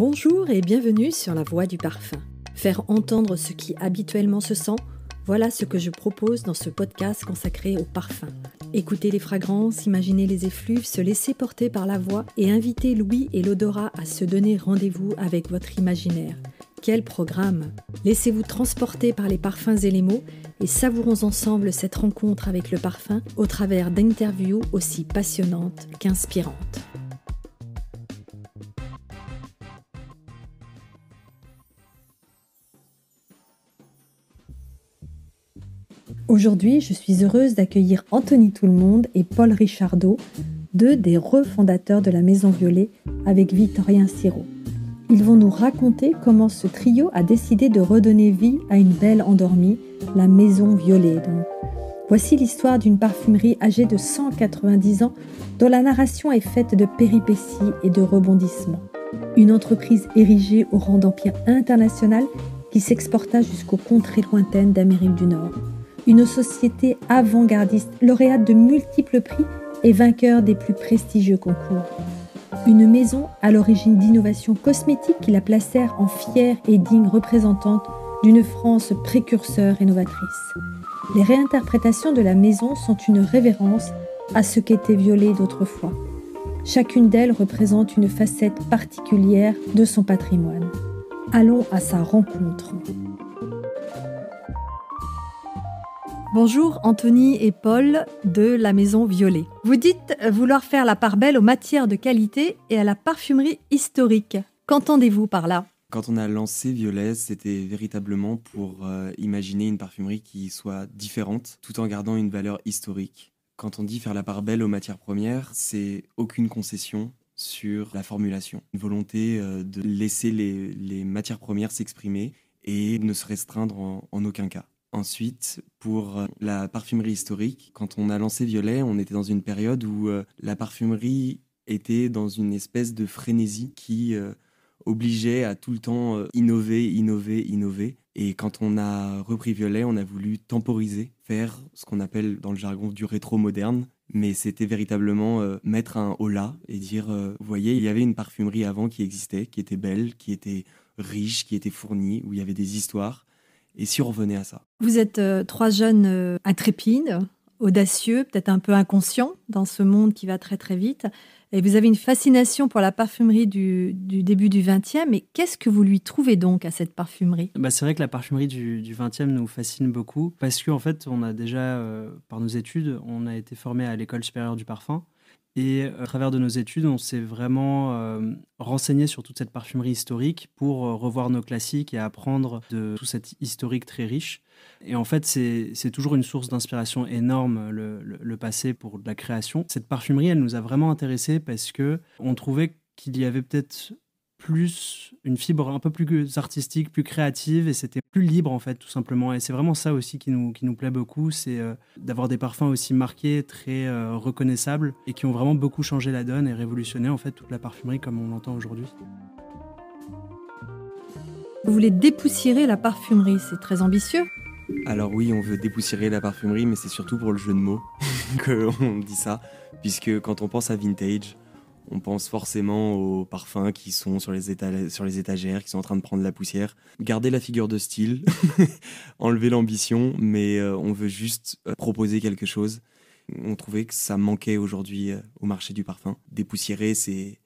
Bonjour et bienvenue sur la Voix du parfum. Faire entendre ce qui habituellement se sent, voilà ce que je propose dans ce podcast consacré au parfum. Écouter les fragrances, imaginer les effluves, se laisser porter par la voix et inviter Louis et l'odorat à se donner rendez-vous avec votre imaginaire. Quel programme Laissez-vous transporter par les parfums et les mots et savourons ensemble cette rencontre avec le parfum au travers d'interviews aussi passionnantes qu'inspirantes. Aujourd'hui, je suis heureuse d'accueillir Anthony Tout et Paul Richardot, deux des refondateurs de la Maison Violet avec Victorien Siro. Ils vont nous raconter comment ce trio a décidé de redonner vie à une belle endormie, la Maison Violet. Voici l'histoire d'une parfumerie âgée de 190 ans dont la narration est faite de péripéties et de rebondissements. Une entreprise érigée au rang d'empire international qui s'exporta jusqu'aux contrées lointaines d'Amérique du Nord une société avant-gardiste, lauréate de multiples prix et vainqueur des plus prestigieux concours. Une maison à l'origine d'innovations cosmétiques qui la placèrent en fière et digne représentante d'une France précurseur et novatrice. Les réinterprétations de la maison sont une révérence à ce qu'était violé d'autrefois. Chacune d'elles représente une facette particulière de son patrimoine. Allons à sa rencontre. Bonjour Anthony et Paul de la Maison Violet. Vous dites vouloir faire la part belle aux matières de qualité et à la parfumerie historique. Qu'entendez-vous par là quand on a lancé Violet, c'était véritablement pour euh, imaginer une parfumerie qui soit différente, tout en gardant une valeur historique. Quand on dit faire la part belle aux matières premières, c'est aucune concession sur la formulation. Une volonté euh, de laisser les, matières premières s'exprimer et ne se restreindre en aucun cas. Ensuite, pour euh, la parfumerie historique, quand on a lancé Violet, on était dans une période où euh, la parfumerie était dans une espèce de frénésie qui euh, obligeait à tout le temps innover, innover, innover. Et quand on a repris Violet, on a voulu temporiser, faire ce qu'on appelle dans le jargon du rétro moderne. Mais c'était véritablement mettre un holà et dire, vous voyez, il y avait une parfumerie avant qui existait, qui était belle, qui était riche, qui était fournie, où il y avait des histoires. Et si on revenait à ça Vous êtes euh, trois jeunes euh, intrépides, audacieux, peut-être un peu inconscients dans ce monde qui va très très vite. Et vous avez une fascination pour la parfumerie du, début du 20e Mais qu'est-ce que vous lui trouvez donc à cette parfumerie eh ben, C'est vrai que la parfumerie du, du e nous fascine beaucoup parce qu'en fait, on a déjà, euh, par nos études, on a été formé à l'école supérieure du parfum. Et à travers de nos études, on s'est vraiment euh, renseigné sur toute cette parfumerie historique pour euh, revoir nos classiques et apprendre de tout cet historique très riche. Et en fait, c'est toujours une source d'inspiration énorme, le, passé pour la création. Cette parfumerie, elle nous a vraiment intéressés parce que on trouvait qu'il y avait peut-être plus une fibre un peu plus artistique, plus créative et c'était plus libre en fait tout simplement. Et c'est vraiment ça aussi qui nous, plaît beaucoup, c'est euh, d'avoir des parfums aussi marqués, très euh, reconnaissables et qui ont vraiment beaucoup changé la donne et révolutionné en fait toute la parfumerie comme on l'entend aujourd'hui. Vous voulez dépoussiérer la parfumerie, c'est très ambitieux. Alors oui, on veut dépoussiérer la parfumerie, mais c'est surtout pour le jeu de mots qu'on dit ça, puisque quand on pense à vintage, on pense forcément aux parfums qui sont sur les, sur les étagères, qui sont en train de prendre la poussière. Garder la figure de style, enlever l'ambition, mais euh, on veut juste euh, proposer quelque chose. On trouvait que ça manquait aujourd'hui euh, au marché du parfum. Dépoussiérer, c'est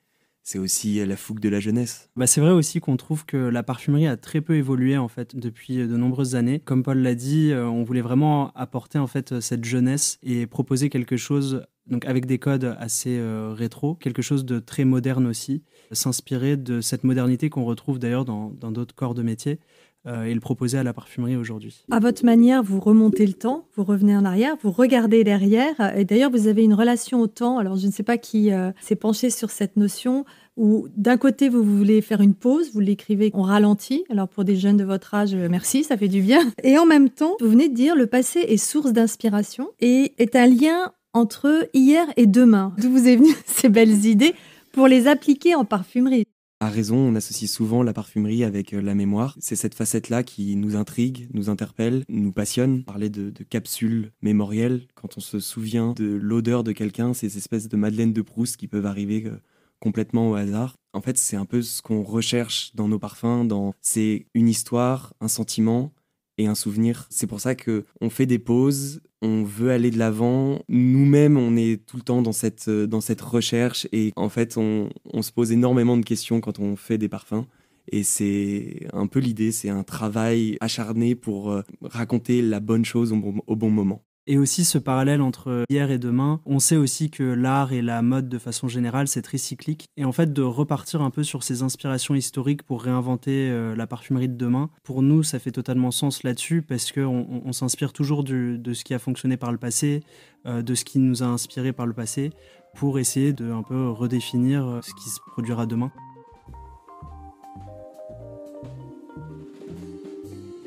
c'est aussi la fougue de la jeunesse. Bah c'est vrai aussi qu'on trouve que la parfumerie a très peu évolué en fait depuis de nombreuses années. Comme Paul l'a dit, on voulait vraiment apporter en fait cette jeunesse et proposer quelque chose donc avec des codes assez euh, rétro, quelque chose de très moderne aussi, s'inspirer de cette modernité qu'on retrouve d'ailleurs dans d'autres corps de métier euh, et le proposer à la parfumerie aujourd'hui. À votre manière, vous remontez le temps, vous revenez en arrière, vous regardez derrière, euh, et d'ailleurs vous avez une relation au temps, alors je ne sais pas qui s'est penché sur cette notion, où d'un côté vous voulez faire une pause, vous l'écrivez, on ralentit. Alors pour des jeunes de votre âge, merci, ça fait du bien. Et en même temps, vous venez de dire le passé est source d'inspiration et est un lien entre hier et demain. D'où vous est venue ces belles idées pour les appliquer en parfumerie à raison, on associe souvent la parfumerie avec euh, la mémoire. C'est cette facette-là qui nous intrigue, nous interpelle, nous passionne. Parler de, de capsules mémorielles, quand on se souvient de l'odeur de quelqu'un, ces espèces de madeleine de Proust qui peuvent arriver euh, complètement au hasard. En fait, c'est un peu ce qu'on recherche dans nos parfums, c'est une histoire, un sentiment, et un souvenir. C'est pour ça que on fait des pauses, on veut aller de l'avant. Nous-mêmes, on est tout le temps dans cette, euh, dans cette recherche et en fait, on, se pose énormément de questions quand on fait des parfums. Et c'est un peu l'idée, c'est un travail acharné pour euh, raconter la bonne chose au bon moment. Et aussi ce parallèle entre hier et demain, on sait aussi que l'art et la mode de façon générale, c'est très cyclique. Et en fait, de repartir un peu sur ces inspirations historiques pour réinventer euh, la parfumerie de demain, pour nous, ça fait totalement sens là-dessus parce qu'on on, s'inspire toujours de ce qui a fonctionné par le passé, euh, de ce qui nous a inspiré par le passé, pour essayer de un peu redéfinir euh, ce qui se produira demain.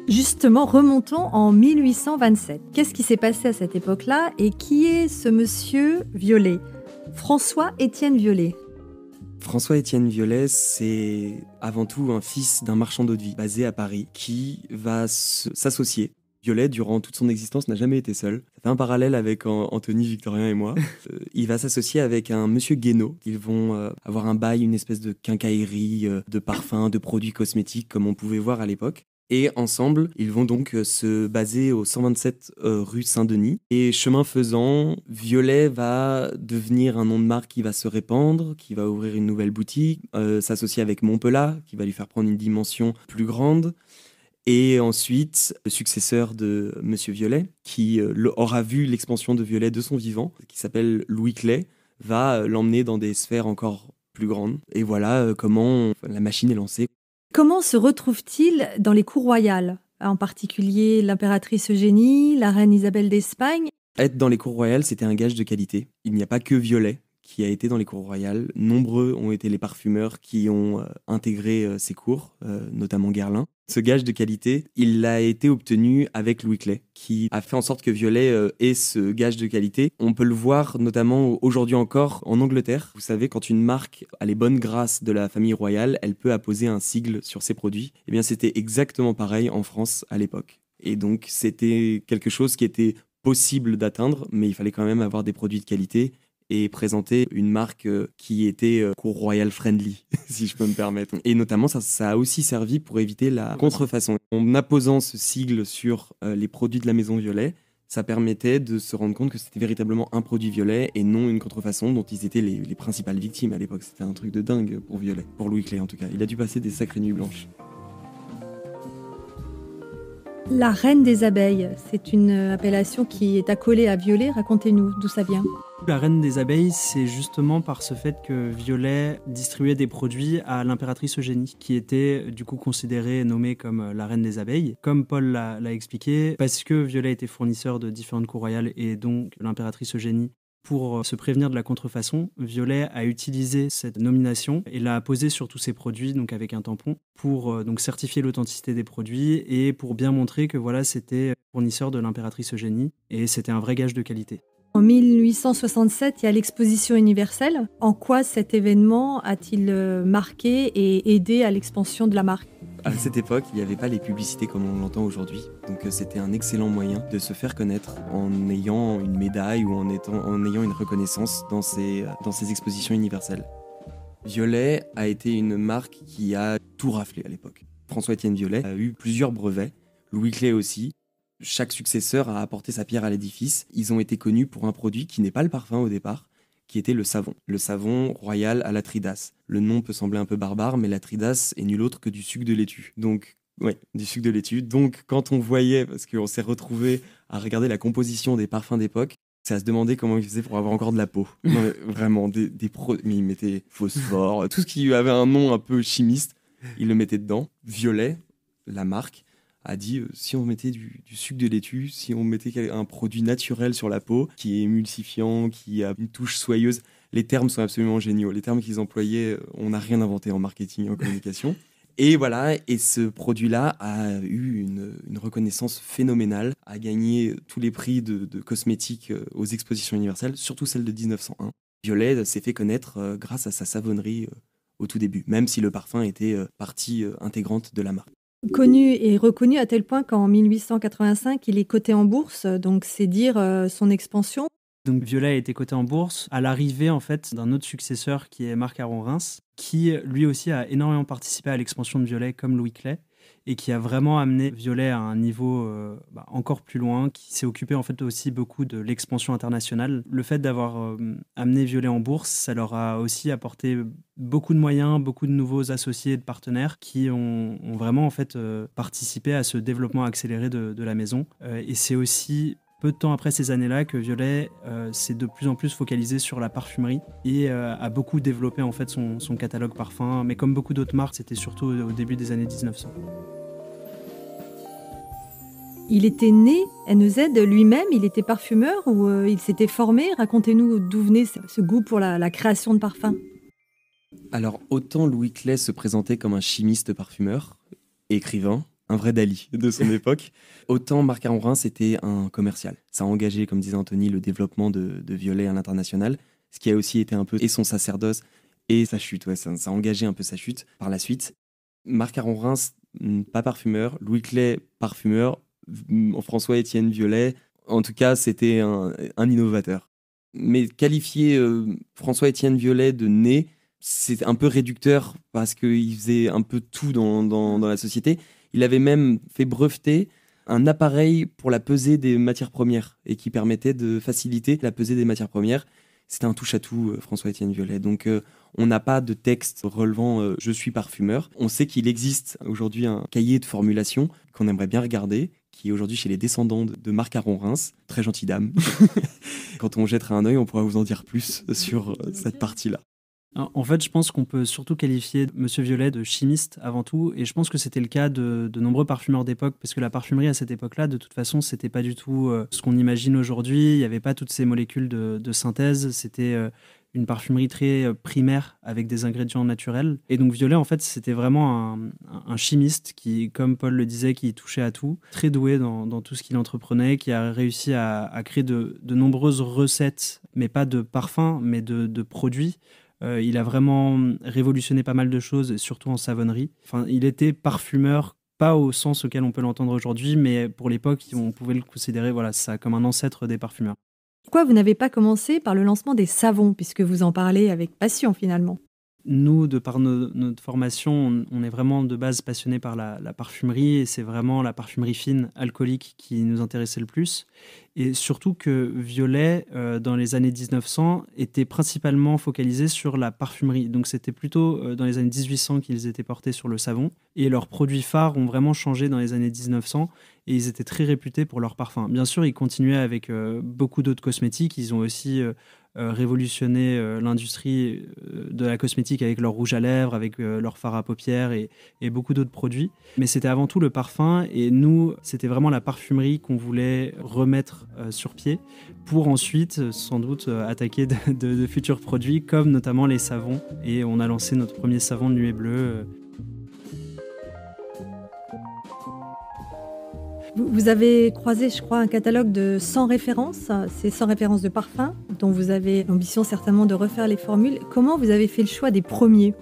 Justement, remontons en 1827. Qu'est-ce qui s'est passé à cette époque-là et qui est ce monsieur Violet François-Étienne Violet. François-Étienne Violet, c'est avant tout un fils d'un marchand d'eau de vie basé à Paris qui va s'associer. Violet, durant toute son existence, n'a jamais été seul. Ça fait un parallèle avec Anthony, Victorien et moi. Euh, il va s'associer avec un monsieur Guénaud. Ils vont euh, avoir un bail, une espèce de quincaillerie euh, de parfums, de produits cosmétiques, comme on pouvait voir à l'époque. Et ensemble, ils vont donc euh, se baser au 127 euh, rue Saint-Denis. Et chemin faisant, Violet va devenir un nom de marque qui va se répandre, qui va ouvrir une nouvelle boutique, euh, s'associer avec Montpelat, qui va lui faire prendre une dimension plus grande. Et ensuite, le successeur de Monsieur Violet, qui aura vu l'expansion de Violet de son vivant, qui s'appelle Louis Clay, va l'emmener dans des sphères encore plus grandes. Et voilà comment la machine est lancée. Comment se retrouve-t-il dans les cours royales, en particulier l'impératrice Eugénie, la reine Isabelle d'Espagne Être dans les cours royales, c'était un gage de qualité. Il n'y a pas que violet qui a été dans les cours royales. Nombreux ont été les parfumeurs qui ont euh, intégré euh, ces cours, euh, notamment Guerlain. Ce gage de qualité, il a été obtenu avec Louis Clay, qui a fait en sorte que Violet ait ce gage de qualité. On peut le voir notamment aujourd'hui encore en Angleterre. Vous savez, quand une marque a les bonnes grâces de la famille royale, elle peut apposer un sigle sur ses produits. Eh bien, c'était exactement pareil en France à l'époque. Et donc, c'était quelque chose qui était possible d'atteindre, mais il fallait quand même avoir des produits de qualité et présenter une marque euh, qui était euh, cour royal friendly, si je peux me permettre. Et notamment, ça, ça, a aussi servi pour éviter la contrefaçon. En apposant ce sigle sur euh, les produits de la maison Violet, ça permettait de se rendre compte que c'était véritablement un produit violet et non une contrefaçon dont ils étaient les, les principales victimes à l'époque. C'était un truc de dingue pour Violet, pour Louis Clé en tout cas. Il a dû passer des sacrées nuits blanches. La reine des abeilles, c'est une appellation qui est accolée à Violet. Racontez-nous d'où ça vient. La reine des abeilles, c'est justement par ce fait que Violet distribuait des produits à l'impératrice Eugénie, qui était du coup considérée et nommée comme euh, la reine des abeilles, comme Paul l'a expliqué, parce que Violet était fournisseur de différentes cours royales et donc l'impératrice Eugénie pour euh, se prévenir de la contrefaçon, Violet a utilisé cette nomination et l'a posée sur tous ses produits, donc avec un tampon, pour euh, donc certifier l'authenticité des produits et pour bien montrer que voilà, c'était fournisseur de l'impératrice Eugénie et c'était un vrai gage de qualité. En 1867, il y a l'exposition universelle. En quoi cet événement a-t-il euh, marqué et aidé à l'expansion de la marque À cette époque, il n'y avait pas les publicités comme on l'entend aujourd'hui. Donc euh, c'était un excellent moyen de se faire connaître en ayant une médaille ou en, étant, en ayant une reconnaissance dans ces, dans ces expositions universelles. Violet a été une marque qui a tout raflé à l'époque. François-Étienne Violet a eu plusieurs brevets, Louis Clé aussi, chaque successeur a apporté sa pierre à l'édifice. Ils ont été connus pour un produit qui n'est pas le parfum au départ, qui était le savon. Le savon royal à la Tridas. Le nom peut sembler un peu barbare, mais la Tridas est nul autre que du sucre de laitue. Donc, oui, du sucre de laitue. Donc, quand on voyait, parce qu'on s'est retrouvé à regarder la composition des parfums d'époque, c'est à se demander comment ils faisaient pour avoir encore de la peau. vraiment, des, des ils mettaient phosphore, tout ce qui avait un nom un peu chimiste, ils le mettaient dedans. Violet, la marque a dit euh, si on mettait du, sucre de laitue, si on mettait un produit naturel sur la peau qui est émulsifiant, qui a une touche soyeuse. Les termes sont absolument géniaux. Les termes qu'ils employaient, euh, on n'a rien inventé en marketing en communication. Et voilà, et ce produit-là a eu une, reconnaissance phénoménale, a gagné tous les prix de, de cosmétiques euh, aux expositions universelles, surtout celle de 1901. Violet s'est fait connaître grâce à sa savonnerie au tout début, même si le parfum était partie intégrante de la marque connu et reconnu à tel point qu'en 1885, il est coté en bourse, donc c'est dire euh, son expansion. Donc Violet a été coté en bourse à l'arrivée en fait d'un autre successeur qui est Marc Aron Reims, qui lui aussi a énormément participé à l'expansion de Violet comme Louis Clay et qui a vraiment amené Violet à un niveau euh, bah, encore plus loin, qui s'est occupé en fait aussi beaucoup de l'expansion internationale. Le fait d'avoir euh, amené Violet en bourse, ça leur a aussi apporté beaucoup de moyens, beaucoup de nouveaux associés et de partenaires qui ont, vraiment en fait euh, participé à ce développement accéléré de, de la maison. et c'est aussi peu de temps après ces années-là que Violet euh, s'est de plus en plus focalisé sur la parfumerie et euh, a beaucoup développé en fait son, catalogue parfum. Mais comme beaucoup d'autres marques, c'était surtout au, début des années 1900. Il était né, NEZ, lui-même, il était parfumeur ou euh, il s'était formé Racontez-nous d'où venait ce, goût pour la, la création de parfums. Alors, autant Louis Clay se présentait comme un chimiste parfumeur, écrivain, un vrai Dali de son époque. Autant Marc reims c'était un commercial. Ça a engagé, comme disait Anthony, le développement de, Violet à l'international, ce qui a aussi été un peu et son sacerdoce et sa chute. Ouais, ça, a engagé un peu sa chute par la suite. Marc reims mm, pas parfumeur. Louis Clay, parfumeur. François-Étienne Violet, en tout cas, c'était un, innovateur. Mais qualifier euh, François-Étienne Violet de né, c'est un peu réducteur parce qu'il faisait un peu tout dans, la société. Il avait même fait breveter un appareil pour la pesée des matières premières et qui permettait de faciliter la pesée des matières premières. C'était un touche-à-tout, euh, François-Étienne Violet. Donc, euh, on n'a pas de texte relevant euh, Je suis parfumeur. On sait qu'il existe aujourd'hui un cahier de formulation qu'on aimerait bien regarder, qui est aujourd'hui chez les descendants de Marc-Aron Reims. Très gentille dame. Quand on jettera un œil, on pourra vous en dire plus sur cette partie-là. En fait, je pense qu'on peut surtout qualifier M. Violet de chimiste avant tout, et je pense que c'était le cas de, de nombreux parfumeurs d'époque, parce que la parfumerie à cette époque-là, de toute façon, c'était pas du tout euh, ce qu'on imagine aujourd'hui. Il n'y avait pas toutes ces molécules de, synthèse. C'était euh, une parfumerie très euh, primaire avec des ingrédients naturels. Et donc Violet, en fait, c'était vraiment un, chimiste qui, comme Paul le disait, qui touchait à tout, très doué dans, tout ce qu'il entreprenait, qui a réussi à, créer de, nombreuses recettes, mais pas de parfums, mais de produits euh, il a vraiment révolutionné pas mal de choses, surtout en savonnerie. il était parfumeur, pas au sens auquel on peut l'entendre aujourd'hui, mais pour l'époque, on pouvait le considérer voilà, ça, comme un ancêtre des parfumeurs. Pourquoi vous n'avez pas commencé par le lancement des savons, puisque vous en parlez avec passion finalement nous, de par notre formation, on, est vraiment de base passionné par la, parfumerie et c'est vraiment la parfumerie fine alcoolique qui nous intéressait le plus. Et surtout que Violet, euh, dans les années 1900, était principalement focalisé sur la parfumerie. Donc c'était plutôt euh, dans les années 1800 qu'ils étaient portés sur le savon. Et leurs produits phares ont vraiment changé dans les années 1900 et ils étaient très réputés pour leurs parfums. Bien sûr, ils continuaient avec euh, beaucoup d'autres cosmétiques. Ils ont aussi euh, révolutionner euh, l'industrie euh, de la cosmétique avec leur rouge à lèvres, avec leur fard à paupières et, beaucoup d'autres produits. Mais c'était avant tout le parfum et nous, c'était vraiment la parfumerie qu'on voulait remettre sur pied pour ensuite sans doute attaquer de, futurs produits comme notamment les savons. Et on a lancé notre premier savon de nuée bleue Vous avez croisé, je crois, un catalogue de 100 références. C'est 100 références de parfums dont vous avez l'ambition certainement de refaire les formules. Comment vous avez fait le choix des premiers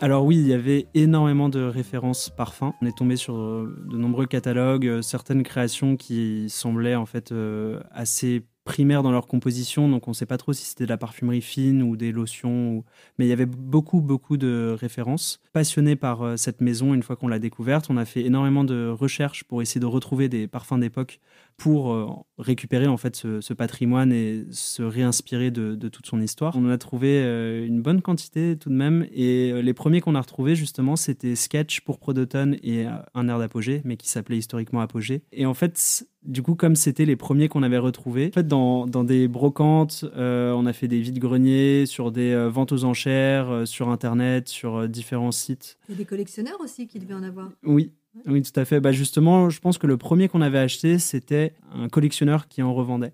alors oui, il y avait énormément de références parfums. On est tombé sur euh, de nombreux catalogues, euh, certaines créations qui semblaient en fait euh, assez primaire dans leur composition, donc on ne sait pas trop si c'était de la parfumerie fine ou des lotions, mais il y avait beaucoup, beaucoup de références. Passionné par euh, cette maison, une fois qu'on l'a découverte, on a fait énormément de recherches pour essayer de retrouver des parfums d'époque pour euh, récupérer en fait ce, patrimoine et se réinspirer de, toute son histoire. On en a trouvé euh, une bonne quantité tout de même et euh, les premiers qu'on a retrouvés justement c'était Sketch pour Prodoton et un air d'apogée mais qui s'appelait historiquement Apogée. Et en fait du coup, comme c'était les premiers qu'on avait retrouvés, en fait, dans, des brocantes, on a fait des vides-greniers, sur des ventes aux enchères, sur Internet, sur différents sites. Et des collectionneurs aussi qui devaient en avoir. Oui, oui, tout à fait. Bah, justement, je pense que le premier qu'on avait acheté, c'était un collectionneur qui en revendait.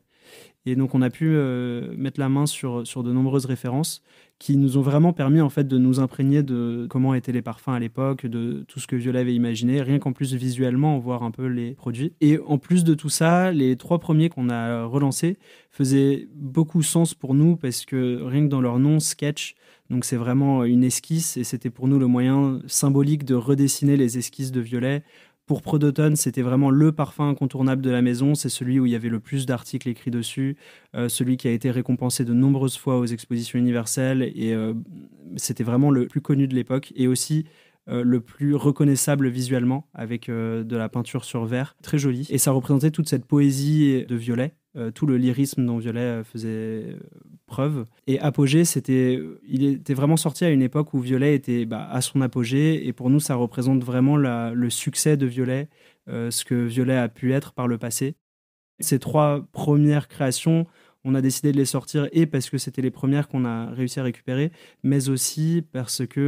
Et donc, on a pu euh, mettre la main sur, sur de nombreuses références qui nous ont vraiment permis en fait de nous imprégner de comment étaient les parfums à l'époque, de tout ce que Viola avait imaginé, rien qu'en plus visuellement voir un peu les produits. Et en plus de tout ça, les trois premiers qu'on a relancés faisaient beaucoup sens pour nous parce que rien que dans leur nom, sketch, donc c'est vraiment une esquisse et c'était pour nous le moyen symbolique de redessiner les esquisses de Violet. Pour Prodoton, c'était vraiment le parfum incontournable de la maison. C'est celui où il y avait le plus d'articles écrits dessus, euh, celui qui a été récompensé de nombreuses fois aux expositions universelles. Et euh, c'était vraiment le plus connu de l'époque. Et aussi, euh, le plus reconnaissable visuellement avec de la peinture sur verre, très joli. Et ça représentait toute cette poésie de Violet euh, tout le lyrisme dont Violet euh, faisait euh, preuve. Et Apogée, c'était, il était vraiment sorti à une époque où Violet était bah, à son apogée, et pour nous, ça représente vraiment le succès de Violet, ce que Violet a pu être par le passé. Ces trois premières créations on a décidé de les sortir et parce que c'était les premières qu'on a réussi à récupérer, mais aussi parce que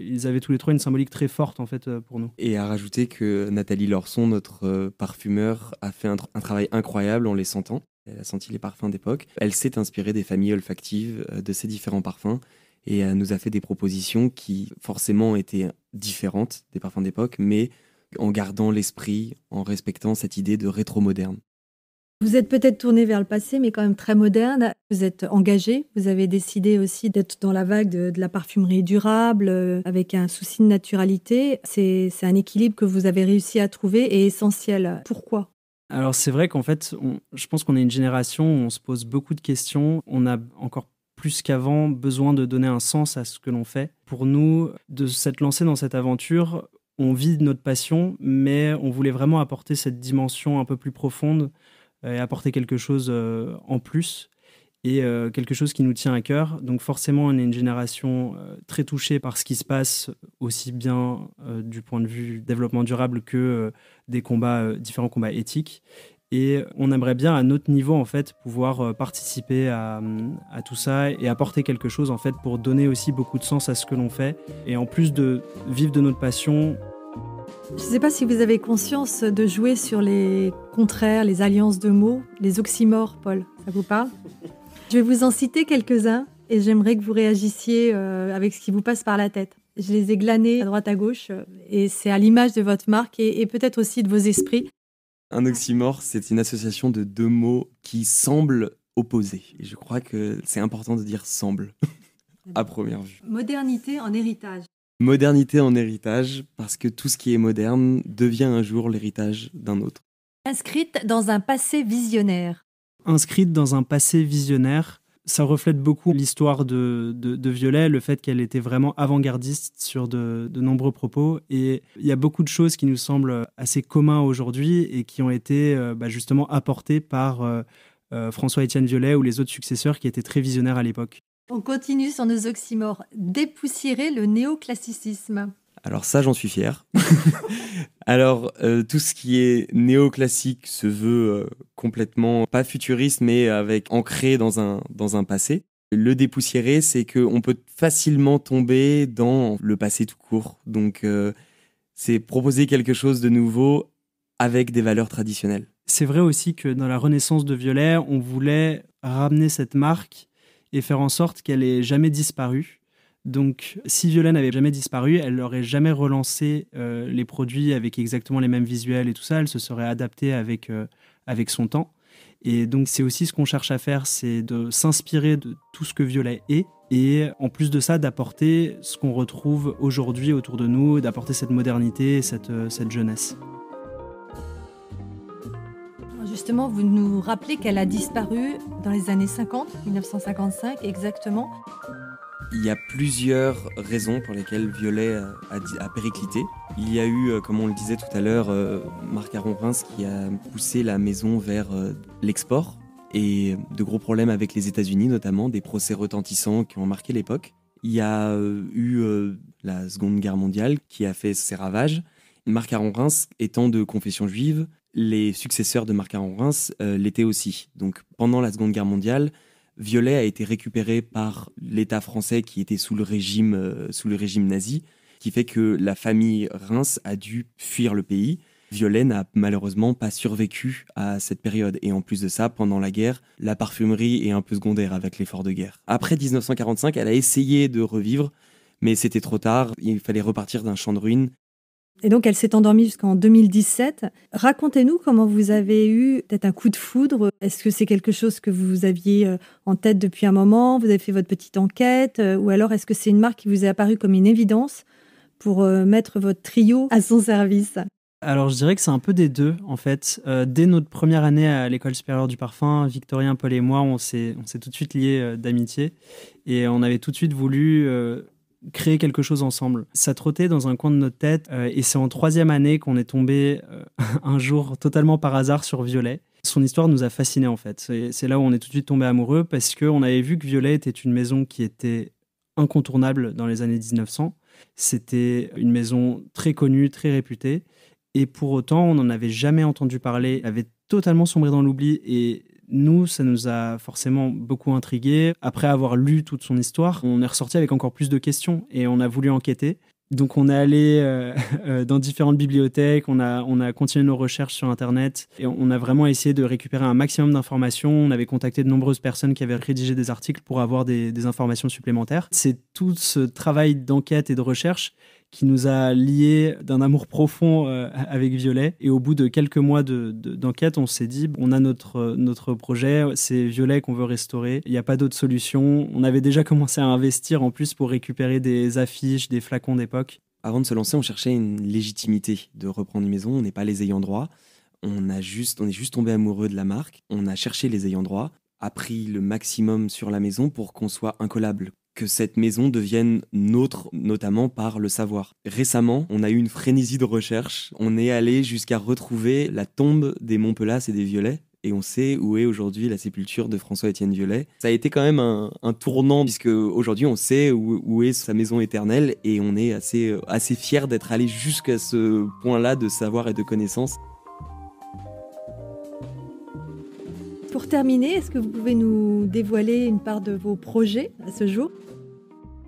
euh, ils avaient tous les trois une symbolique très forte en fait euh, pour nous. Et à rajouter que Nathalie Lorson, notre euh, parfumeur, a fait un, un travail incroyable en les sentant. Elle a senti les parfums d'époque. Elle s'est inspirée des familles olfactives de ces différents parfums et nous a fait des propositions qui forcément étaient différentes des parfums d'époque, mais en gardant l'esprit, en respectant cette idée de rétro-moderne. Vous êtes peut-être tourné vers le passé, mais quand même très moderne. Vous êtes engagé. Vous avez décidé aussi d'être dans la vague de, la parfumerie durable, euh, avec un souci de naturalité. C'est un équilibre que vous avez réussi à trouver et essentiel. Pourquoi Alors c'est vrai qu'en fait, je pense qu'on est une génération où on se pose beaucoup de questions. On a encore plus qu'avant besoin de donner un sens à ce que l'on fait. Pour nous, de s'être lancé dans cette aventure, on vit notre passion, mais on voulait vraiment apporter cette dimension un peu plus profonde euh, et apporter quelque chose euh, en plus et euh, quelque chose qui nous tient à cœur. Donc forcément, on est une génération très touchée par ce qui se passe, aussi bien du point de vue développement durable que des combats, différents combats éthiques. Et on aimerait bien, à notre niveau, en fait, pouvoir participer hum, à, tout ça et apporter quelque chose, en fait, pour donner aussi beaucoup de sens à ce que l'on fait. Et en plus de vivre de notre passion, je ne sais pas si vous avez conscience de jouer sur les contraires, les alliances de mots, les oxymores, Paul. Ça vous parle Je vais vous en citer quelques-uns et j'aimerais que vous réagissiez euh, avec ce qui vous passe par la tête. Je les ai glanés à droite à gauche euh, et c'est à l'image de votre marque et, peut-être aussi de vos esprits. Un oxymore, c'est une association de deux mots qui semblent opposés. Et je crois que c'est important de dire semble à première vue. Modernité en héritage modernité en héritage, parce que tout ce qui est moderne devient un jour l'héritage d'un autre. Inscrite dans un passé visionnaire. Inscrite dans un passé visionnaire, ça reflète beaucoup l'histoire de, Violet, le fait qu'elle était vraiment avant-gardiste sur de, nombreux propos. Et il y a beaucoup de choses qui nous semblent assez communs aujourd'hui et qui ont été euh, bah, justement apportées par euh, euh, François-Étienne Violet ou les autres successeurs qui étaient très visionnaires à l'époque. On continue sur nos oxymores. Dépoussiérer le néoclassicisme. Alors ça, j'en suis fier. Alors euh, tout ce qui est néoclassique se veut euh, complètement pas futuriste, mais avec ancré dans un, dans un passé. Le dépoussiérer, c'est qu'on peut facilement tomber dans le passé tout court. Donc euh, c'est proposer quelque chose de nouveau avec des valeurs traditionnelles. C'est vrai aussi que dans la Renaissance de Violet, on voulait ramener cette marque et faire en sorte qu'elle ait jamais disparu. Donc, si Violet n'avait jamais disparu, elle n'aurait jamais relancé euh, les produits avec exactement les mêmes visuels et tout ça. Elle se serait adaptée avec, euh, avec son temps. Et donc, c'est aussi ce qu'on cherche à faire, c'est de s'inspirer de tout ce que Violet est. Et en plus de ça, d'apporter ce qu'on retrouve aujourd'hui autour de nous, d'apporter cette modernité, cette, euh, cette jeunesse. Justement, vous nous rappelez qu'elle a disparu dans les années 50, 1955 exactement. Il y a plusieurs raisons pour lesquelles Violet a, périclité. Il y a eu, euh, comme on le disait tout à l'heure, euh, Marc Aron-Prince qui a poussé la maison vers euh, l'export et de gros problèmes avec les États-Unis, notamment des procès retentissants qui ont marqué l'époque. Il y a eu la Seconde Guerre mondiale qui a fait ses ravages. Marc Aron-Prince étant de confession juive, les successeurs de marc Reims euh, l'étaient aussi. Donc pendant la Seconde Guerre mondiale, Violet a été récupéré par l'État français qui était sous le régime, euh, sous le régime nazi, qui fait que la famille Reims a dû fuir le pays. Violet n'a malheureusement pas survécu à cette période. Et en plus de ça, pendant la guerre, la parfumerie est un peu secondaire avec l'effort de guerre. Après 1945, elle a essayé de revivre, mais c'était trop tard. Il fallait repartir d'un champ de ruines. Et donc, elle s'est endormie jusqu'en 2017. Racontez-nous comment vous avez eu peut-être un coup de foudre. Est-ce que c'est quelque chose que vous aviez euh, en tête depuis un moment Vous avez fait votre petite enquête euh, Ou alors, est-ce que c'est une marque qui vous est apparue comme une évidence pour euh, mettre votre trio à son service alors je dirais que c'est un peu des deux en fait. dès notre première année à l'école supérieure du parfum, Victorien, Paul et moi, on s'est, on s'est tout de suite liés d'amitié et on avait tout de suite voulu créer quelque chose ensemble. Ça trottait dans un coin de notre tête euh, et c'est en troisième année qu'on est tombé euh, un jour totalement par hasard sur Violet. Son histoire nous a fascinés en fait. C'est là où on est tout de suite tombé amoureux parce qu'on avait vu que Violet était une maison qui était incontournable dans les années 1900. C'était une maison très connue, très réputée. Et pour autant, on n'en avait jamais entendu parler, avait totalement sombré dans l'oubli. Et nous, ça nous a forcément beaucoup intrigués. Après avoir lu toute son histoire, on est ressorti avec encore plus de questions et on a voulu enquêter. Donc on est allé euh, euh, dans différentes bibliothèques, on a, continué nos recherches sur Internet et on a vraiment essayé de récupérer un maximum d'informations. On avait contacté de nombreuses personnes qui avaient rédigé des articles pour avoir des informations supplémentaires. C'est tout ce travail d'enquête et de recherche qui nous a liés d'un amour profond euh, avec Violet. Et au bout de quelques mois d'enquête, on s'est dit, on a notre, projet, c'est Violet qu'on veut restaurer, il n'y a pas d'autre solution. On avait déjà commencé à investir en plus pour récupérer des affiches, des flacons d'époque. Avant de se lancer, on cherchait une légitimité de reprendre une maison, on n'est pas les ayants droit. On, a juste, on est juste tombé amoureux de la marque, on a cherché les ayants droit, a pris le maximum sur la maison pour qu'on soit incollable, que cette maison devienne nôtre, notamment par le savoir. Récemment, on a eu une frénésie de recherche. On est allé jusqu'à retrouver la tombe des Montpelas et des Violets et on sait où est aujourd'hui la sépulture de François-Étienne Violet. Ça a été quand même un, tournant, puisque aujourd'hui on sait où, est sa maison éternelle, et on est assez, euh, assez fier d'être allé jusqu'à ce point-là de savoir et de connaissance. Pour terminer, est-ce que vous pouvez nous dévoiler une part de vos projets à ce jour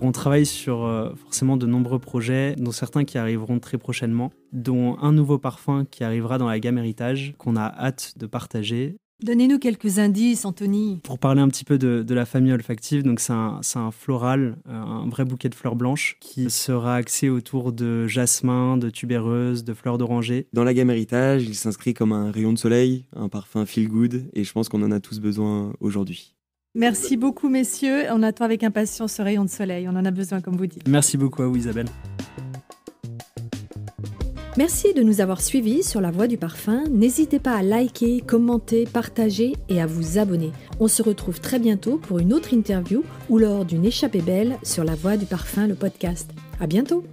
on travaille sur euh, forcément de nombreux projets, dont certains qui arriveront très prochainement, dont un nouveau parfum qui arrivera dans la gamme Héritage, qu'on a hâte de partager. Donnez-nous quelques indices, Anthony. Pour parler un petit peu de, la famille olfactive, donc c'est un, un, floral, euh, un vrai bouquet de fleurs blanches qui sera axé autour de jasmin, de tubéreuse, de fleurs d'oranger. Dans la gamme héritage, il s'inscrit comme un rayon de soleil, un parfum feel good, et je pense qu'on en a tous besoin aujourd'hui. Merci beaucoup, messieurs. On attend avec impatience ce rayon de soleil. On en a besoin, comme vous dites. Merci beaucoup à vous, Isabelle. Merci de nous avoir suivis sur la voie du parfum. N'hésitez pas à liker, commenter, partager et à vous abonner. On se retrouve très bientôt pour une autre interview ou lors d'une échappée belle sur la voie du parfum, le podcast. À bientôt!